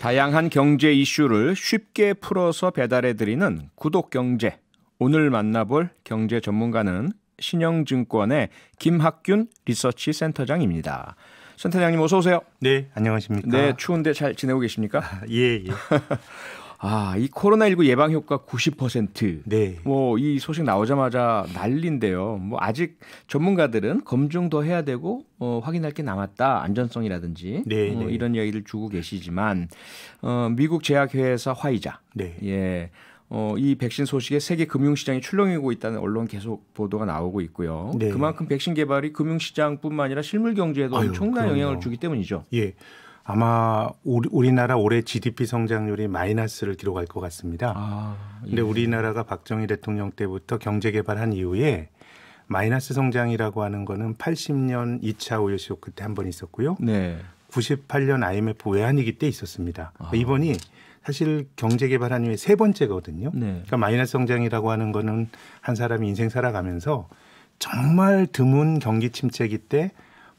다양한 경제 이슈를 쉽게 풀어서 배달해 드리는 구독 경제. 오늘 만나볼 경제 전문가는 신영증권의 김학균 리서치 센터장입니다. 센터장님 어서 오세요. 네, 안녕하십니까? 네, 추운데 잘 지내고 계십니까? 아, 예, 예. 아, 이 코로나19 예방 효과 90%. 네. 뭐 이 소식 나오자마자 난리인데요. 뭐 아직 전문가들은 검증 더 해야 되고 어, 확인할 게 남았다. 안전성이라든지 네, 어, 이런 이야기를 주고 계시지만 어, 미국 제약회사 화이자. 네. 예. 어, 이 백신 소식에 세계 금융시장이 출렁이고 있다는 언론 계속 보도가 나오고 있고요. 네. 그만큼 백신 개발이 금융시장뿐만 아니라 실물 경제에도 엄청난 영향을 주기 때문이죠. 예. 아마 우리나라 우리 올해 GDP 성장률이 마이너스를 기록할 것 같습니다. 아, 예. 근데 우리나라가 박정희 대통령 때부터 경제 개발한 이후에 마이너스 성장이라고 하는 거는 80년 2차 오유 쇼크 때 한 번 있었고요. 네. 98년 IMF 외환위기 때 있었습니다. 아. 그러니까 이번이 사실 경제 개발한 이후에 세 번째거든요. 네. 그러니까 마이너스 성장이라고 하는 거는 한 사람이 인생 살아가면서 정말 드문 경기 침체기 때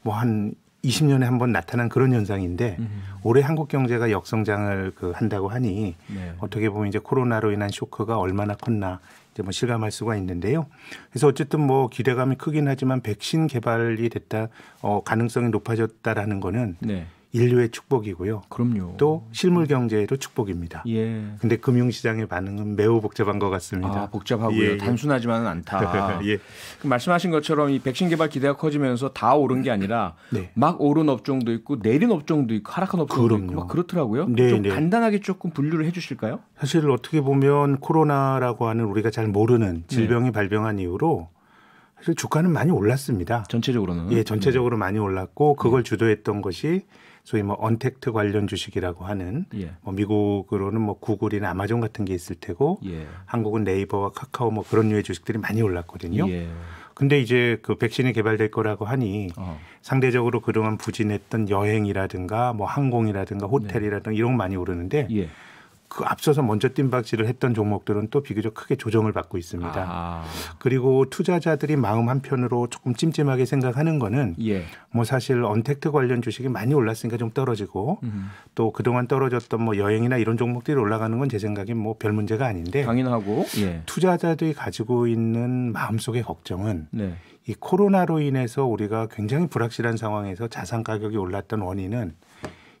뭐한 20년에 한 번 나타난 그런 현상인데 음. 올해 한국 경제가 역성장을 그 한다고 하니 네. 어떻게 보면 이제 코로나로 인한 쇼크가 얼마나 컸나 이제 뭐 실감할 수가 있는데요. 그래서 어쨌든 뭐 기대감이 크긴 하지만 백신 개발이 됐다 어 가능성이 높아졌다라는 거는 네. 인류의 축복이고요. 그럼요. 또 실물 경제도 에 축복입니다. 예. 근데 금융 시장의 반응은 매우 복잡한 것 같습니다. 아, 복잡하고요. 예, 예. 단순하지만은 않다. 예. 그 말씀하신 것처럼 이 백신 개발 기대가 커지면서 다 오른 게 아니라 네. 막 오른 업종도 있고 내린 업종도 있고 하락한 업종도 그럼요. 있고 막 그렇더라고요. 네, 좀 네. 간단하게 조금 분류를 해 주실까요? 사실 어떻게 보면 코로나라고 하는 우리가 잘 모르는 질병이 발병한 이후로 사실 주가는 많이 올랐습니다. 전체적으로는 예, 전체적으로 네. 많이 올랐고 그걸 예. 주도했던 것이 소위 뭐 언택트 관련 주식이라고 하는 예. 뭐 미국으로는 뭐 구글이나 아마존 같은 게 있을 테고 예. 한국은 네이버와 카카오 뭐 그런 류의 주식들이 많이 올랐거든요. 예. 근데 이제 그 백신이 개발될 거라고 하니 어. 상대적으로 그동안 부진했던 여행이라든가 뭐 항공이라든가 호텔이라든가 네. 이런 거 많이 오르는데 예. 그 앞서서 먼저 뜀박질을 했던 종목들은 또 비교적 크게 조정을 받고 있습니다. 아. 그리고 투자자들이 마음 한편으로 조금 찜찜하게 생각하는 거는 예. 뭐 사실 언택트 관련 주식이 많이 올랐으니까 좀 떨어지고 음. 또 그동안 떨어졌던 뭐 여행이나 이런 종목들이 올라가는 건 제 생각엔 뭐 별 문제가 아닌데 당연하고 예. 투자자들이 가지고 있는 마음속의 걱정은 네. 이 코로나로 인해서 우리가 굉장히 불확실한 상황에서 자산 가격이 올랐던 원인은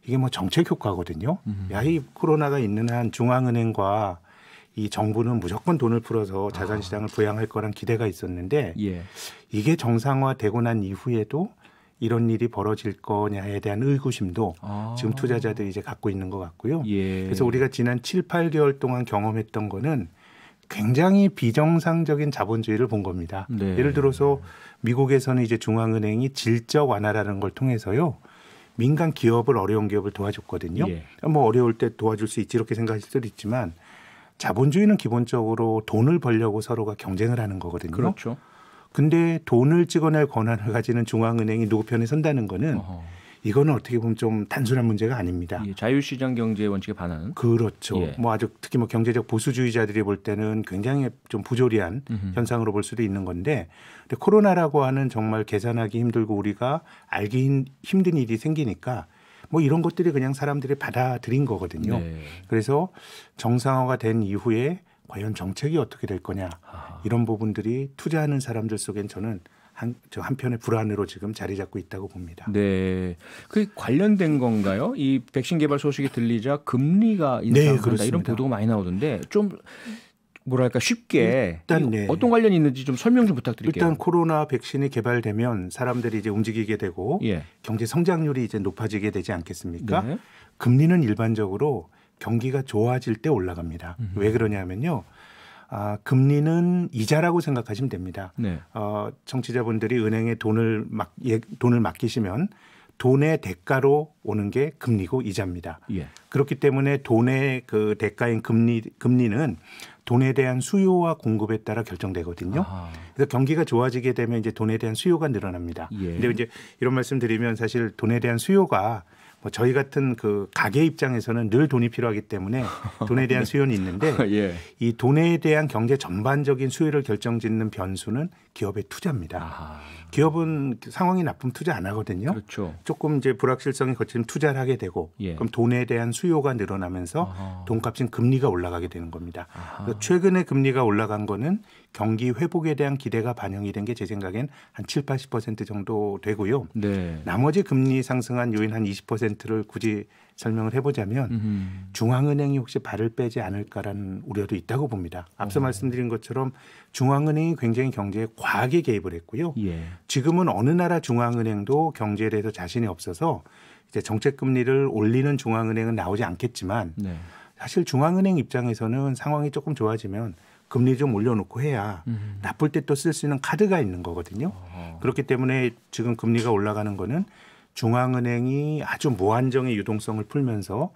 이게 뭐 정책 효과거든요. 음. 야이 코로나가 있는 한 중앙은행과 이 정부는 무조건 돈을 풀어서 아. 자산 시장을 부양할 거란 기대가 있었는데 예. 이게 정상화되고 난 이후에도 이런 일이 벌어질 거냐에 대한 의구심도 아. 지금 투자자들이 이제 갖고 있는 것 같고요. 예. 그래서 우리가 지난 7, 8개월 동안 경험했던 거는 굉장히 비정상적인 자본주의를 본 겁니다. 네. 예를 들어서 미국에서는 이제 중앙은행이 질적 완화라는 걸 통해서요. 민간 기업을 어려운 기업을 도와줬거든요. 예. 그러니까 뭐 어려울 때 도와줄 수 있지 이렇게 생각할 수도 있지만 자본주의는 기본적으로 돈을 벌려고 서로가 경쟁을 하는 거거든요. 그렇죠. 근데 돈을 찍어낼 권한을 가지는 중앙은행이 누구 편에 선다는 거는 어허. 이거는 어떻게 보면 좀 단순한 문제가 아닙니다. 예, 자유시장 경제 원칙에 반하는 그렇죠. 예. 뭐 아주 특히 뭐 경제적 보수주의자들이 볼 때는 굉장히 좀 부조리한 음흠. 현상으로 볼 수도 있는 건데 근데 코로나라고 하는 정말 계산하기 힘들고 우리가 알기 힘든 일이 생기니까 뭐 이런 것들이 그냥 사람들이 받아들인 거거든요. 네. 그래서 정상화가 된 이후에 과연 정책이 어떻게 될 거냐 아. 이런 부분들이 투자하는 사람들 속엔 저는 한, 저 한편의 불안으로 지금 자리 잡고 있다고 봅니다. 네. 그 관련된 건가요? 이 백신 개발 소식이 들리자 금리가 인상한다 네, 이런 보도가 많이 나오던데 좀 뭐랄까 쉽게 일단, 네. 어떤 관련이 있는지 좀 설명 좀 부탁드릴게요. 일단 코로나 백신이 개발되면 사람들이 이제 움직이게 되고 예. 경제 성장률이 이제 높아지게 되지 않겠습니까? 네. 금리는 일반적으로 경기가 좋아질 때 올라갑니다. 음흠. 왜 그러냐면요. 아, 금리는 이자라고 생각하시면 됩니다. 네. 어, 청취자분들이 은행에 돈을 막 예, 돈을 맡기시면 돈의 대가로 오는 게 금리고 이자입니다. 예. 그렇기 때문에 돈의 그 대가인 금리 금리는 돈에 대한 수요와 공급에 따라 결정되거든요. 아. 그래서 경기가 좋아지게 되면 이제 돈에 대한 수요가 늘어납니다. 예. 근데 이제 이런 말씀드리면 사실 돈에 대한 수요가 뭐 저희 같은 그가계 입장에서는 늘 돈이 필요하기 때문에 돈에 대한 네. 수요는 있는데 예. 이 돈에 대한 경제 전반적인 수요를 결정짓는 변수는 기업의 투자입니다. 아하. 기업은 상황이 나쁨 투자 안 하거든요. 그렇죠. 조금 이제 불확실성이 거치면 투자를 하게 되고 예. 그럼 돈에 대한 수요가 늘어나면서 아하. 돈값인 금리가 올라가게 되는 겁니다. 그러니까 최근에 금리가 올라간 거는 경기 회복에 대한 기대가 반영이 된 게 제 생각엔 한 7, 80% 정도 되고요. 네. 나머지 금리 상승한 요인 한 20%를 굳이 설명을 해보자면 음흠. 중앙은행이 혹시 발을 빼지 않을까라는 우려도 있다고 봅니다. 앞서 오. 어. 말씀드린 것처럼 중앙은행이 굉장히 경제에 과하게 개입을 했고요. 예. 지금은 어느 나라 중앙은행도 경제에 대해서 자신이 없어서 이제 정책 금리를 올리는 중앙은행은 나오지 않겠지만 네. 사실 중앙은행 입장에서는 상황이 조금 좋아지면 금리 좀 올려놓고 해야 음. 나쁠 때 또 쓸 수 있는 카드가 있는 거거든요. 어. 그렇기 때문에 지금 금리가 올라가는 거는 중앙은행이 아주 무한정의 유동성을 풀면서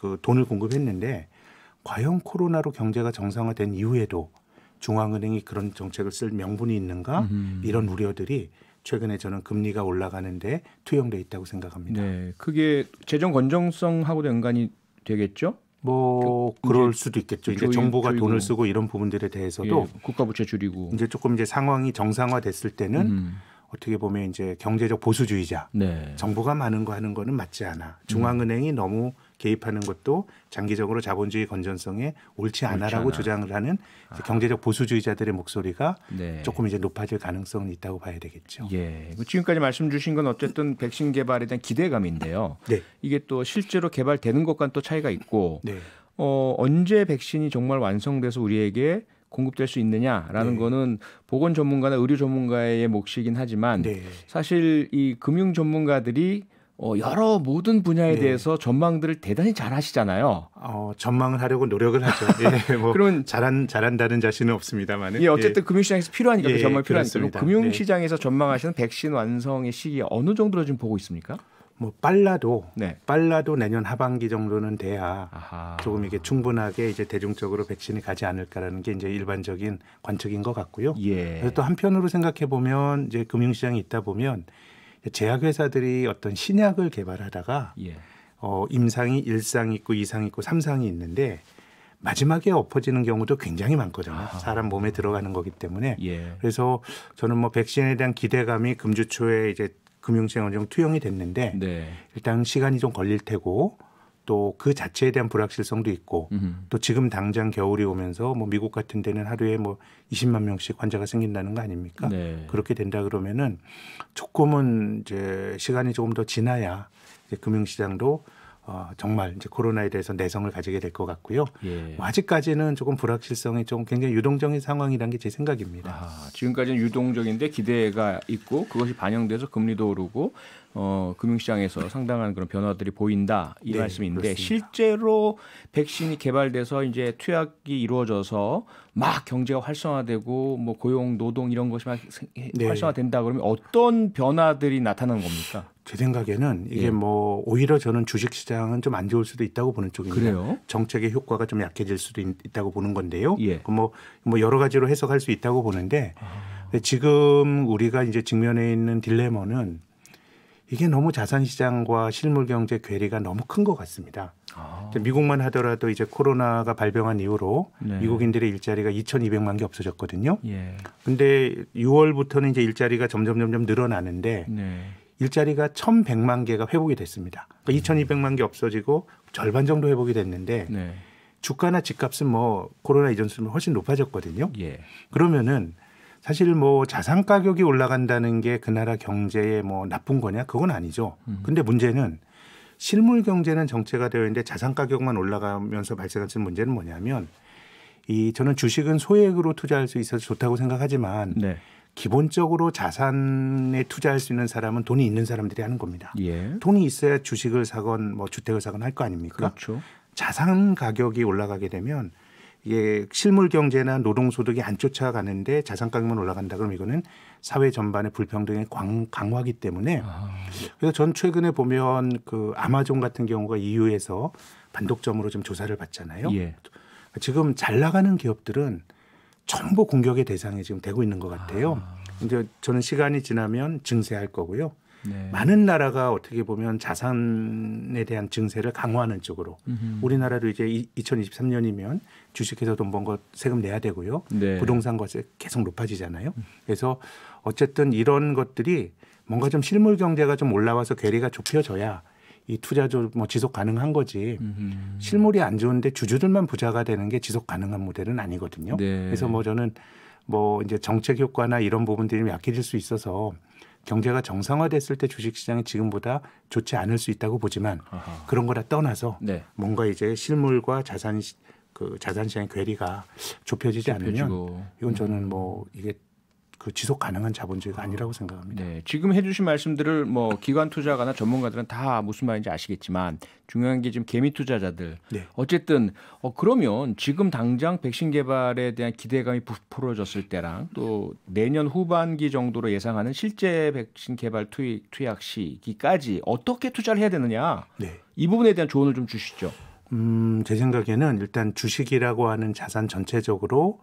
그 돈을 공급했는데 과연 코로나로 경제가 정상화된 이후에도 중앙은행이 그런 정책을 쓸 명분이 있는가 음. 이런 우려들이 최근에 저는 금리가 올라가는데 투영돼 있다고 생각합니다. 네, 그게 재정 건정성하고도 연관이 되겠죠? 뭐 그 그럴 수도 있겠죠. 이제 정부가 교육. 돈을 쓰고 이런 부분들에 대해서도 예, 국가 부채 줄이고 이제 조금 이제 상황이 정상화됐을 때는 음. 어떻게 보면 이제 경제적 보수주의자 네. 정부가 많은 거 하는 거는 맞지 않아. 음. 중앙은행이 음. 너무 개입하는 것도 장기적으로 자본주의 건전성에 옳지 않아라고 않아. 주장을 하는 아. 경제적 보수주의자들의 목소리가 네. 조금 이제 높아질 가능성은 있다고 봐야 되겠죠. 예. 그 지금까지 말씀 주신 건 어쨌든 백신 개발에 대한 기대감인데요. 네. 이게 또 실제로 개발되는 것과는 또 차이가 있고 네. 어, 언제 백신이 정말 완성돼서 우리에게 공급될 수 있느냐라는 네. 거는 보건 전문가나 의료 전문가의 몫이긴 하지만 네. 사실 이 금융 전문가들이 어, 여러 모든 분야에 네. 대해서 전망들을 대단히 잘 하시잖아요. 어, 전망을 하려고 노력을 하죠. 예, 뭐 그런 잘한 잘한다는 자신은 없습니다만 예, 어쨌든 예. 금융시장에서 필요하니까 예, 그전망 필요하니까. 금융시장에서 네. 전망하시는 백신 완성의 시기 어느 정도로 지금 보고 있습니까? 뭐 빨라도 네. 빨라도 내년 하반기 정도는 돼야 아하. 조금 이게 충분하게 이제 대중적으로 백신이 가지 않을까라는 게 이제 일반적인 관측인 것 같고요. 예. 그래서 또 한편으로 생각해 보면 이제 금융시장이 있다 보면 제약회사들이 어떤 신약을 개발하다가 예. 어, 임상이 일상 있고 이상 있고 삼상이 있는데 마지막에 엎어지는 경우도 굉장히 많거든요. 아하. 사람 몸에 들어가는 거기 때문에. 예. 그래서 저는 뭐 백신에 대한 기대감이 금주 초에 이제 금융시장 어느 투영이 됐는데 네. 일단 시간이 좀 걸릴 테고 또그 자체에 대한 불확실성도 있고 음. 또 지금 당장 겨울이 오면서 뭐 미국 같은 데는 하루에 뭐 20만 명씩 환자가 생긴다는 거 아닙니까? 네. 그렇게 된다 그러면은 조금은 이제 시간이 조금 더 지나야 금융시장도 어, 정말 이제 코로나에 대해서 내성을 가지게 될 것 같고요. 예. 뭐 아직까지는 조금 불확실성이 조금 굉장히 유동적인 상황이라는 게 제 생각입니다. 아, 지금까지는 유동적인데 기대가 있고 그것이 반영돼서 금리도 오르고 어, 금융시장에서 상당한 그런 변화들이 보인다 이 네, 말씀인데 그렇습니다. 실제로 백신이 개발돼서 이제 투약이 이루어져서 막 경제가 활성화되고 뭐 고용 노동 이런 것이 막 네. 활성화된다 그러면 어떤 변화들이 나타나는 겁니까? 제 생각에는 이게 예. 뭐 오히려 저는 주식 시장은 좀 안 좋을 수도 있다고 보는 쪽입니다. 그래요? 정책의 효과가 좀 약해질 수도 있, 다고 보는 건데요. 예. 뭐뭐 그 뭐 여러 가지로 해석할 수 있다고 보는데 아. 지금 우리가 이제 직면해 있는 딜레마는 이게 너무 자산 시장과 실물 경제 괴리가 너무 큰 것 같습니다. 아. 미국만 하더라도 이제 코로나가 발병한 이후로 네. 미국인들의 일자리가 2,200만 개 없어졌거든요. 예. 근데 6월부터는 이제 일자리가 점점 점점 늘어나는데 네. 일자리가 1,100만 개가 회복이 됐습니다. 그러니까 2,200만 음. 개 없어지고 절반 정도 회복이 됐는데 네. 주가나 집값은 뭐 코로나 이전 수준 훨씬 높아졌거든요. 예. 그러면은 사실 뭐 자산 가격이 올라간다는 게 그 나라 경제에 뭐 나쁜 거냐 그건 아니죠. 음. 근데 문제는 실물 경제는 정체가 되어 있는데 자산 가격만 올라가면서 발생하는 문제는 뭐냐면 이 저는 주식은 소액으로 투자할 수 있어서 좋다고 생각하지만 네. 기본적으로 자산에 투자할 수 있는 사람은 돈이 있는 사람들이 하는 겁니다. 예. 돈이 있어야 주식을 사건 뭐 주택을 사건 할 거 아닙니까? 그렇죠. 자산 가격이 올라가게 되면 이게 실물 경제나 노동 소득이 안 쫓아가는데 자산 가격만 올라간다 그러면 이거는 사회 전반의 불평등의 광, 강화기 때문에 아. 그래서 전 최근에 보면 그 아마존 같은 경우가 EU에서 반독점으로 좀 조사를 받잖아요. 예. 지금 잘 나가는 기업들은 전부 공격의 대상이 지금 되고 있는 것 같아요. 아. 이제 저는 시간이 지나면 증세할 거고요. 네. 많은 나라가 어떻게 보면 자산에 대한 증세를 강화하는 쪽으로 음흠. 우리나라도 이제 2023년이면 주식회사 돈번 거 세금 내야 되고요. 네. 부동산 거세 계속 높아지잖아요. 그래서 어쨌든 이런 것들이 뭔가 좀 실물 경제가 좀 올라와서 괴리가 좁혀져야 이 투자조 뭐 지속 가능한 거지 음흠. 실물이 안 좋은데 주주들만 부자가 되는 게 지속 가능한 모델은 아니거든요. 네. 그래서 뭐 저는 뭐 이제 정책 효과나 이런 부분들이 약해질 수 있어서 경제가 정상화됐을 때 주식시장이 지금보다 좋지 않을 수 있다고 보지만 아하. 그런 거라 떠나서 네. 뭔가 이제 실물과 자산 그 자산 시장의 괴리가 좁혀지지 좁혀지고. 않으면 이건 저는 음. 뭐 이게 그 지속 가능한 자본주의가 아니라고 생각합니다. 네, 지금 해주신 말씀들을 뭐 기관 투자가나 전문가들은 다 무슨 말인지 아시겠지만 중요한 게 지금 개미 투자자들. 네. 어쨌든 어, 그러면 지금 당장 백신 개발에 대한 기대감이 부풀어졌을 때랑 또 내년 후반기 정도로 예상하는 실제 백신 개발 투입 투약 시기까지 어떻게 투자를 해야 되느냐? 네. 이 부분에 대한 조언을 좀 주시죠. 음, 제 생각에는 일단 주식이라고 하는 자산 전체적으로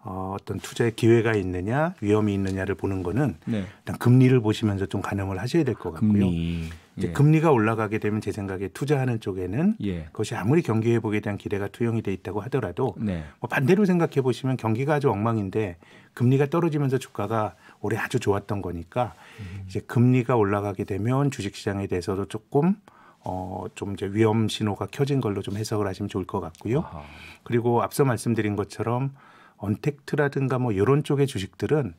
어, 어떤 투자의 기회가 있느냐 위험이 있느냐를 보는 거는 네. 일단 금리를 보시면서 좀 가늠을 하셔야 될 것 같고요. 금리. 이제 예. 금리가 올라가게 되면 제 생각에 투자하는 쪽에는 예. 그것이 아무리 경기 회복에 대한 기대가 투영이 돼 있다고 하더라도 네. 뭐 반대로 생각해 보시면 경기가 아주 엉망인데 금리가 떨어지면서 주가가 올해 아주 좋았던 거니까 음. 이제 금리가 올라가게 되면 주식 시장에 대해서도 조금 어, 좀 이제 위험 신호가 켜진 걸로 좀 해석을 하시면 좋을 것 같고요. 아하. 그리고 앞서 말씀드린 것처럼 언택트라든가 뭐 이런 쪽의 주식들은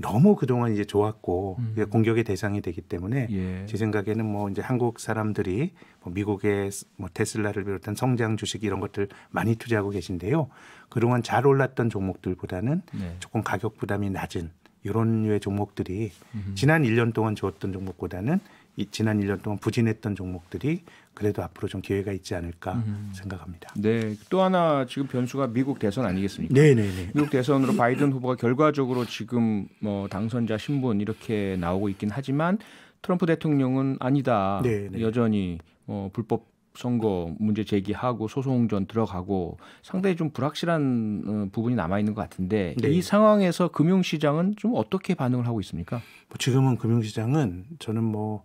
너무 그동안 이제 좋았고 음. 공격의 대상이 되기 때문에 예. 제 생각에는 뭐 이제 한국 사람들이 뭐 미국의 뭐 테슬라를 비롯한 성장 주식 이런 것들 많이 투자하고 계신데요. 그동안 잘 올랐던 종목들보다는 네. 조금 가격 부담이 낮은 이런 류의 종목들이 음. 지난 1년 동안 좋았던 종목보다는 이 지난 1년 동안 부진했던 종목들이 그래도 앞으로 좀 기회가 있지 않을까 음. 생각합니다. 네, 또 하나 지금 변수가 미국 대선 아니겠습니까? 네, 네, 네. 미국 대선으로 바이든 후보가 결과적으로 지금 뭐 당선자 신분 이렇게 나오고 있긴 하지만 트럼프 대통령은 아니다. 네네. 네. 여전히 어, 불법 선거 문제 제기하고 소송전 들어가고 상당히 좀 불확실한 어, 부분이 남아 있는 것 같은데 네. 이 상황에서 금융시장은 좀 어떻게 반응을 하고 있습니까? 뭐 지금은 금융시장은 저는 뭐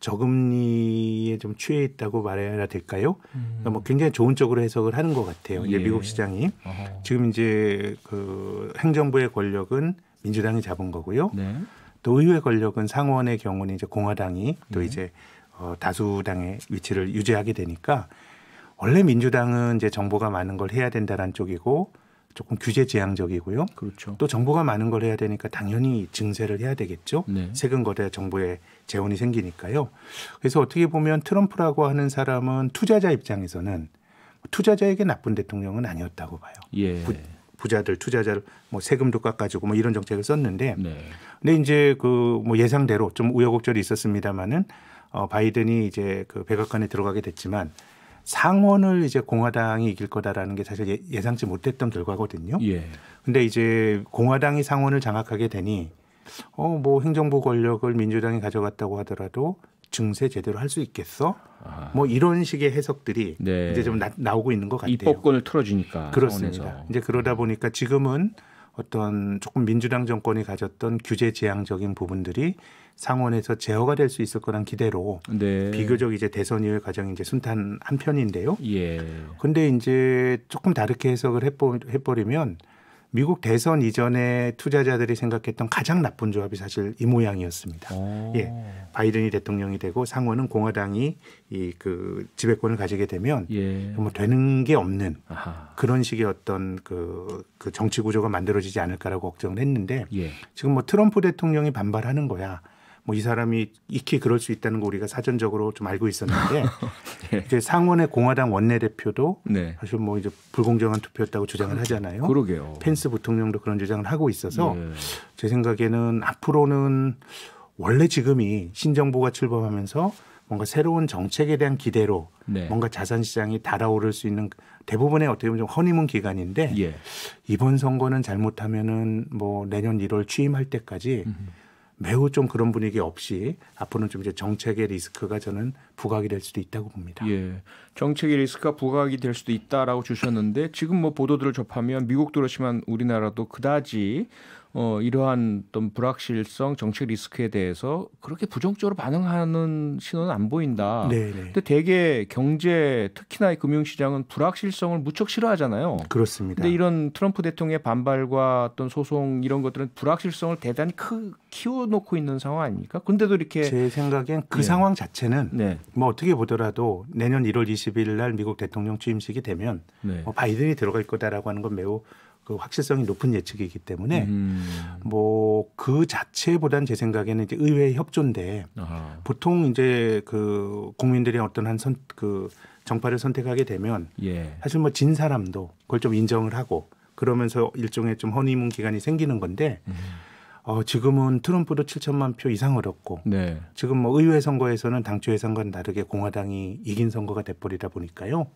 저금리에 좀 취해 있다고 말해야 될까요? 음. 뭐 굉장히 좋은 쪽으로 해석을 하는 것 같아요. 예. 이제 미국 시장이 어허. 지금 이제 그 행정부의 권력은 민주당이 잡은 거고요. 네. 도의회 권력은 상원의 경우는 이제 공화당이 또 네. 이제 어, 다수당의 위치를 유지하게 되니까 원래 민주당은 이제 정보가 많은 걸 해야 된다는 쪽이고 조금 규제 지향적이고요. 그렇죠. 또 정보가 많은 걸 해야 되니까 당연히 증세를 해야 되겠죠. 네. 세금 거래 정보에 재원이 생기니까요. 그래서 어떻게 보면 트럼프라고 하는 사람은 투자자 입장에서는 투자자에게 나쁜 대통령은 아니었다고 봐요. 예. 부, 자들 투자자를 뭐 세금도 깎아주고 뭐 이런 정책을 썼는데, 네. 근데 이제 그 뭐 예상대로 좀 우여곡절이 있었습니다만은 어, 바이든이 이제 그 백악관에 들어가게 됐지만 상원을 이제 공화당이 이길 거다라는 게 사실 예, 예상치 못했던 결과거든요. 예. 근데 이제 공화당이 상원을 장악하게 되니 어 뭐 행정부 권력을 민주당이 가져갔다고 하더라도 증세 제대로 할 수 있겠어? 아뭐 이런 식의 해석들이 네. 이제 좀 나, 오고 있는 것 같아요. 입법권을 틀어주니까 그렇습니다. 상원에서. 이제 그러다 보니까 지금은 어떤 조금 민주당 정권이 가졌던 규제 지향적인 부분들이 상원에서 제어가 될 수 있을 거란 기대로 네. 비교적 이제 대선 이후의 과정이 이제 순탄한 편인데요. 예. 근데 이제 조금 다르게 해석을 해버, 해버리면 미국 대선 이전에 투자자들이 생각했던 가장 나쁜 조합이 사실 이 모양이었습니다. 오. 예. 바이든이 대통령이 되고 상원은 공화당이 이 그 지배권을 가지게 되면 예. 뭐 되는 게 없는 아하. 그런 식의 어떤 그, 그 정치 구조가 만들어지지 않을까라고 걱정을 했는데 예. 지금 뭐 트럼프 대통령이 반발하는 거야. 뭐이 사람이 익히 그럴 수 있다는 거 우리가 사전적으로 좀 알고 있었는데 네. 이제 상원의 공화당 원내대표도 네. 사실 뭐 이제 불공정한 투표였다고 주장을 하잖아요. 그러게요. 펜스 부통령도 그런 주장을 하고 있어서 네. 제 생각에는 앞으로는 원래 지금이 신정부가 출범하면서 뭔가 새로운 정책에 대한 기대로 네. 뭔가 자산 시장이 달아오를 수 있는 대부분의 어떻게 보면 좀 허니문 기간인데 예. 이번 선거는 잘못하면은 뭐 내년 1월 취임할 때까지 음. 매우 좀 그런 분위기 없이 앞으로는 좀 이제 정책의 리스크가 저는 부각이 될 수도 있다고 봅니다. 예. 정책의 리스크가 부각이 될 수도 있다라고 주셨는데 지금 뭐 보도들을 접하면 미국도 그렇지만 우리나라도 그다지 어, 이러한 어떤 불확실성, 정책 리스크에 대해서 그렇게 부정적으로 반응하는 신호는 안 보인다. 네네. 네. 근데 대개 경제, 특히나 이 금융시장은 불확실성을 무척 싫어하잖아요. 그렇습니다. 근데 이런 트럼프 대통령의 반발과 어떤 소송 이런 것들은 불확실성을 대단히 크, 키워놓고 있는 상황 아닙니까? 근데도 이렇게 제 생각엔 그 네. 상황 자체는 네. 뭐 어떻게 보더라도 내년 1월 20일 날 미국 대통령 취임식이 되면 네. 뭐 바이든이 들어갈 거다라고 하는 건 매우 그 확실성이 높은 예측이기 때문에 음. 뭐그 자체보다는제 생각에는 이제 의회 협조인데 아하. 보통 이제 그 국민들이 어떤 한 선 그 정파를 선택하게 되면 예. 사실 뭐 진 사람도 그걸 좀 인정을 하고 그러면서 일종의 좀 허니문 기간이 생기는 건데 음. 어, 지금은 트럼프도 7천만 표 이상 얻었고 네. 지금 뭐 의회 선거에서는 당초 예상과는 다르게 공화당이 이긴 선거가 돼버리다 보니까요.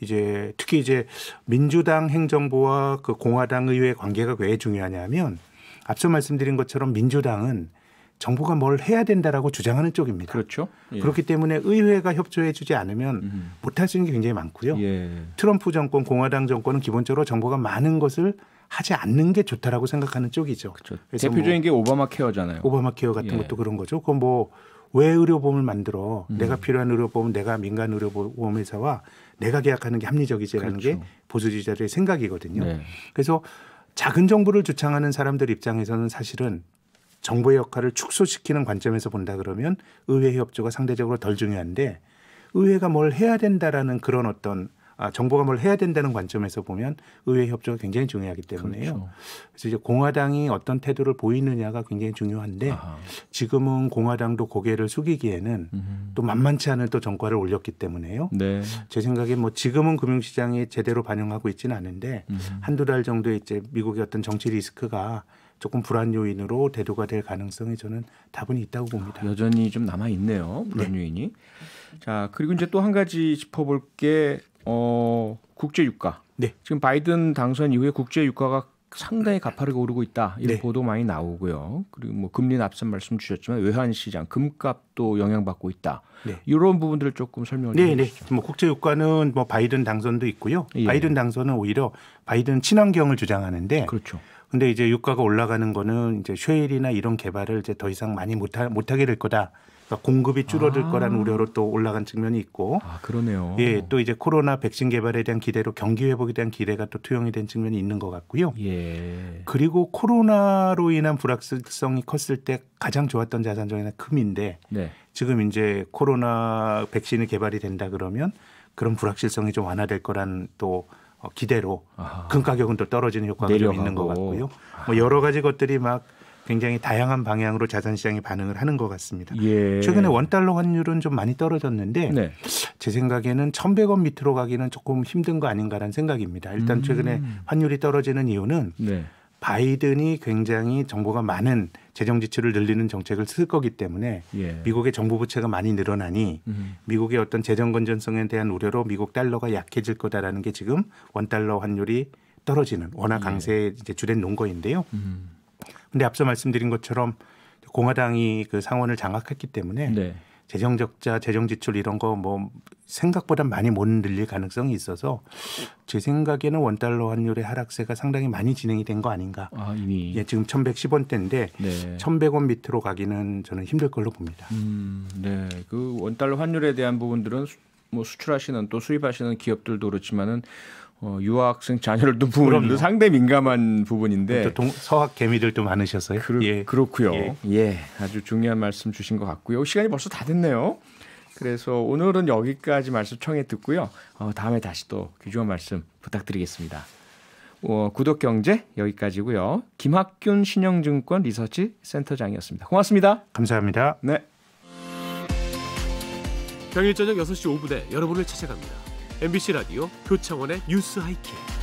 이제 특히 이제 민주당 행정부와 그 공화당 의회 관계가 왜 중요하냐면 앞서 말씀드린 것처럼 민주당은 정부가 뭘 해야 된다라고 주장하는 쪽입니다. 그렇죠. 예. 그렇기 때문에 의회가 협조해주지 않으면 음. 못할 수 있는 게 굉장히 많고요. 예. 트럼프 정권, 공화당 정권은 기본적으로 정부가 많은 것을 하지 않는 게 좋다라고 생각하는 쪽이죠. 그렇죠. 뭐 대표적인 뭐게 오바마 케어잖아요. 오바마 케어 같은 예. 것도 그런 거죠. 그뭐 왜 의료보험을 만들어? 음. 내가 필요한 의료보험 내가 민간 의료보험회사와 내가 계약하는 게 합리적이지라는 그렇죠. 게 보수주의자들의 생각이거든요. 네. 그래서 작은 정부를 주창하는 사람들 입장에서는 사실은 정부의 역할을 축소시키는 관점에서 본다 그러면 의회 협조가 상대적으로 덜 중요한데 의회가 뭘 해야 된다라는 그런 어떤 아, 정보감을 해야 된다는 관점에서 보면 의회 협조가 굉장히 중요하기 때문에요. 그렇죠. 그래서 이제 공화당이 어떤 태도를 보이느냐가 굉장히 중요한데 아하. 지금은 공화당도 고개를 숙이기에는 음또 만만치 않은 또 정과를 올렸기 때문에요. 네. 제 생각에 뭐 지금은 금융시장이 제대로 반영하고 있지는 않은데 음 한두 달 정도 이제 미국의 어떤 정치 리스크가 조금 불안 요인으로 대두가 될 가능성이 저는 다분히 있다고 봅니다. 아, 여전히 좀 남아 있네요. 불안 네. 요인이. 자 그리고 이제 또 한 가지 짚어볼 게 어, 국제 유가. 네. 지금 바이든 당선 이후에 국제 유가가 상당히 가파르게 오르고 있다 이런 네. 보도 많이 나오고요. 그리고 뭐 금리는 앞선 말씀 주셨지만 외환 시장 금값도 영향받고 있다. 네. 이런 부분들을 조금 설명을 네, 네. 해주시죠. 네. 뭐 국제 유가는 뭐 바이든 당선도 있고요. 예, 예. 바이든 당선은 오히려 바이든 친환경을 주장하는데 그렇죠. 근데 이제 유가가 올라가는 거는 이제 쉐일이나 이런 개발을 이제 더 이상 많이 못 못하게 될 거다. 그러니까 공급이 줄어들 아. 거라는 우려로 또 올라간 측면이 있고. 아 그러네요. 예, 또 이제 코로나 백신 개발에 대한 기대로 경기 회복에 대한 기대가 또 투영이 된 측면이 있는 것 같고요. 예. 그리고 코로나로 인한 불확실성이 컸을 때 가장 좋았던 자산 중에는 금인데 네. 지금 이제 코로나 백신이 개발이 된다 그러면 그런 불확실성이 좀 완화될 거란 또 어, 기대로 금 가격은 또 떨어지는 효과가 내려가고. 좀 있는 것 같고요. 뭐 아. 여러 가지 것들이 막 굉장히 다양한 방향으로 자산시장이 반응을 하는 것 같습니다. 예. 최근에 원달러 환율은 좀 많이 떨어졌는데 네. 제 생각에는 천백 원 밑으로 가기는 조금 힘든 거 아닌가라는 생각입니다. 일단 음. 최근에 환율이 떨어지는 이유는 네. 바이든이 굉장히 정보가 많은 재정 지출을 늘리는 정책을 쓸 거기 때문에 예. 미국의 정부 부채가 많이 늘어나니 음. 미국의 어떤 재정 건전성에 대한 우려로 미국 달러가 약해질 거다라는 게 지금 원 달러 환율이 떨어지는 원화 예. 강세에 예. 이제 주된 논거인데요. 음. 근데 앞서 말씀드린 것처럼 공화당이 그 상원을 장악했기 때문에 네. 재정 적자, 재정 지출 이런 거 뭐 생각보다 많이 못 늘릴 가능성이 있어서 제 생각에는 원 달러 환율의 하락세가 상당히 많이 진행이 된 거 아닌가. 아, 이미. 예, 지금 1,110원대인데 네. 1,100원 밑으로 가기는 저는 힘들 걸로 봅니다. 음, 네. 그원 달러 환율에 대한 부분들은 수, 뭐 수출하시는 또 수입하시는 기업들도 그렇지만은 어, 유학생 자녀를 둔 부모님도 상대 민감한 부분인데 그렇죠. 동, 서학 개미들도 많으셨어요. 그러, 예. 그렇고요. 예. 예, 아주 중요한 말씀 주신 것 같고요. 시간이 벌써 다 됐네요. 그래서 오늘은 여기까지 말씀 청해 듣고요. 어, 다음에 다시 또 귀중한 말씀 부탁드리겠습니다. 어, 구독 경제 여기까지고요. 김학균 신영증권 리서치 센터장이었습니다. 고맙습니다. 감사합니다. 네. 평일 저녁 6시 5분에 여러분을 찾아갑니다. MBC 라디오 교창원의 뉴스 하이킥.